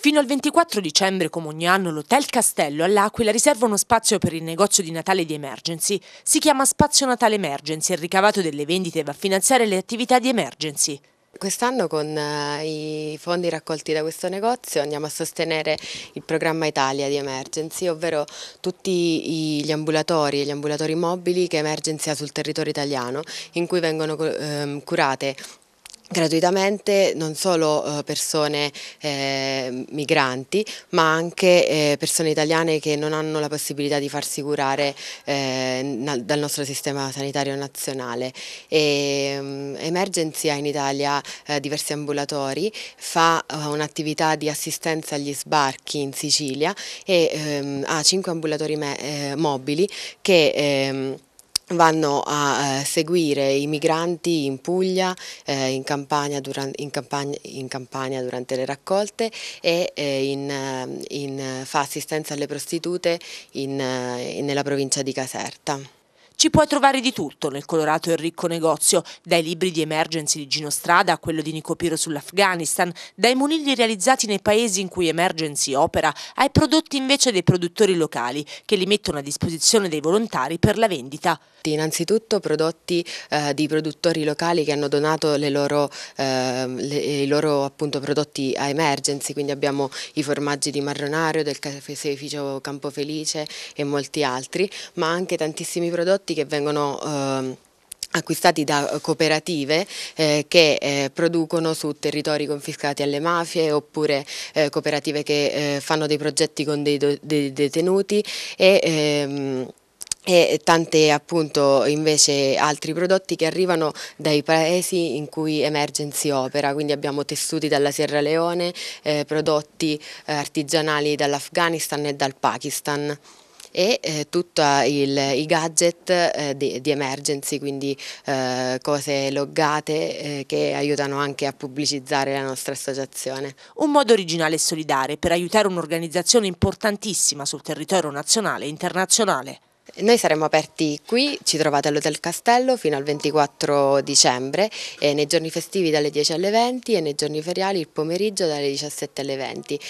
Fino al 24 dicembre, come ogni anno, l'Hotel Castello all'Aquila riserva uno spazio per il negozio di Natale di Emergency. Si chiama Spazio Natale Emergency il ricavato delle vendite va a finanziare le attività di Emergency. Quest'anno con eh, i fondi raccolti da questo negozio andiamo a sostenere il programma Italia di Emergency, ovvero tutti gli ambulatori e gli ambulatori mobili che Emergency ha sul territorio italiano, in cui vengono ehm, curate gratuitamente non solo eh, persone eh, migranti ma anche eh, persone italiane che non hanno la possibilità di farsi curare eh, dal nostro sistema sanitario nazionale. E, um, Emergency ha in Italia eh, diversi ambulatori, fa uh, un'attività di assistenza agli sbarchi in Sicilia e um, ha cinque ambulatori mobili che um, vanno a eh, seguire i migranti in Puglia, eh, in, Campania durante, in, Campania, in, Campania durante le raccolte e eh, in, ehm, eh, fa assistenza alle prostitute nella provincia di Caserta. Ci puoi trovare di tutto nel colorato e ricco negozio, dai libri di emergency di Gino Strada a quello di Nico Piro sull'Afghanistan, dai monilli realizzati nei paesi in cui emergency opera, ai prodotti invece dei produttori locali che li mettono a disposizione dei volontari per la vendita. Innanzitutto prodotti eh, di produttori locali che hanno donato loro, ehm, eh, le, i loro appunto, prodotti a emergency, quindi abbiamo i formaggi di Marronario, del caseificio Campofelice e molti altri, ma anche tantissimi prodotti prodotti che vengono ehm, acquistati da eh, cooperative eh, che eh, producono su territori confiscati alle mafie oppure eh, cooperative che eh, fanno dei progetti con dei, do, dei detenuti e ehm, e tante appunto invece altri prodotti che arrivano dai paesi in cui Emergency opera, quindi abbiamo tessuti dalla Sierra Leone, eh, prodotti artigianali dall'Afghanistan e dal Pakistan e eh, tutto i gadget eh, di, di, emergency, quindi eh, cose loggate eh, che aiutano anche a pubblicizzare la nostra associazione. Un modo originale e solidale per aiutare un'organizzazione importantissima sul territorio nazionale e internazionale. Noi saremo aperti qui, ci trovate all'Hotel Castello fino al 24 dicembre e nei giorni festivi dalle 10 alle 20 e nei giorni feriali il pomeriggio dalle 17 alle 20.